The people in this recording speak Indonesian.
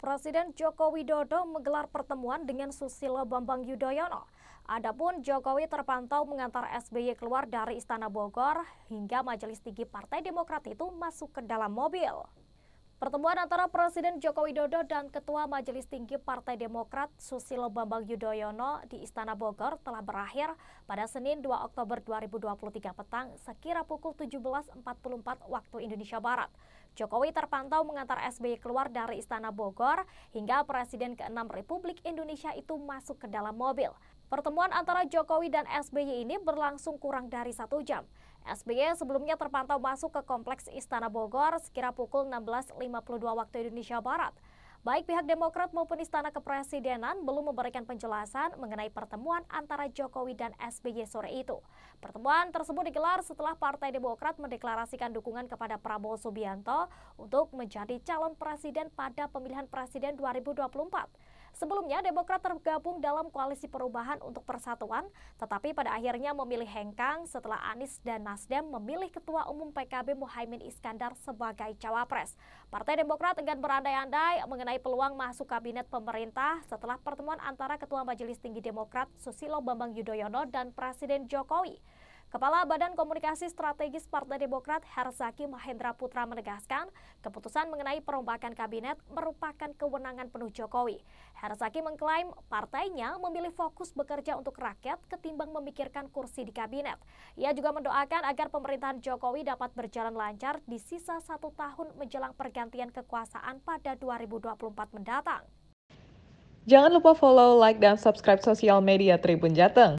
Presiden Joko Widodo menggelar pertemuan dengan Susilo Bambang Yudhoyono. Adapun Jokowi terpantau mengantar SBY keluar dari Istana Bogor hingga Majelis Tinggi Partai Demokrat itu masuk ke dalam mobil. Pertemuan antara Presiden Joko Widodo dan Ketua Majelis Tinggi Partai Demokrat Susilo Bambang Yudhoyono di Istana Bogor telah berakhir pada Senin 2 Oktober 2023 petang sekira pukul 17.44 waktu Indonesia Barat. Jokowi terpantau mengantar SBY keluar dari Istana Bogor hingga Presiden ke-6 Republik Indonesia itu masuk ke dalam mobil. Pertemuan antara Jokowi dan SBY ini berlangsung kurang dari satu jam. SBY sebelumnya terpantau masuk ke kompleks Istana Bogor sekira pukul 16.52 waktu Indonesia Barat. Baik pihak Demokrat maupun Istana Kepresidenan belum memberikan penjelasan mengenai pertemuan antara Jokowi dan SBY sore itu. Pertemuan tersebut digelar setelah Partai Demokrat mendeklarasikan dukungan kepada Prabowo Subianto untuk menjadi calon presiden pada pemilihan presiden 2024. Sebelumnya, Demokrat tergabung dalam koalisi perubahan untuk persatuan, tetapi pada akhirnya memilih hengkang setelah Anies dan Nasdem memilih Ketua Umum PKB Muhaimin Iskandar sebagai cawapres. Partai Demokrat enggan berandai-andai mengenai peluang masuk kabinet pemerintah setelah pertemuan antara Ketua Majelis Tinggi Demokrat Susilo Bambang Yudhoyono dan Presiden Jokowi. Kepala Badan Komunikasi Strategis Partai Demokrat Herzaki Mahendra Putra menegaskan, keputusan mengenai perombakan kabinet merupakan kewenangan penuh Jokowi. Herzaki mengklaim partainya memilih fokus bekerja untuk rakyat ketimbang memikirkan kursi di kabinet. Ia juga mendoakan agar pemerintahan Jokowi dapat berjalan lancar di sisa satu tahun menjelang pergantian kekuasaan pada 2024 mendatang. Jangan lupa follow, like, dan subscribe sosial media Tribun Jateng.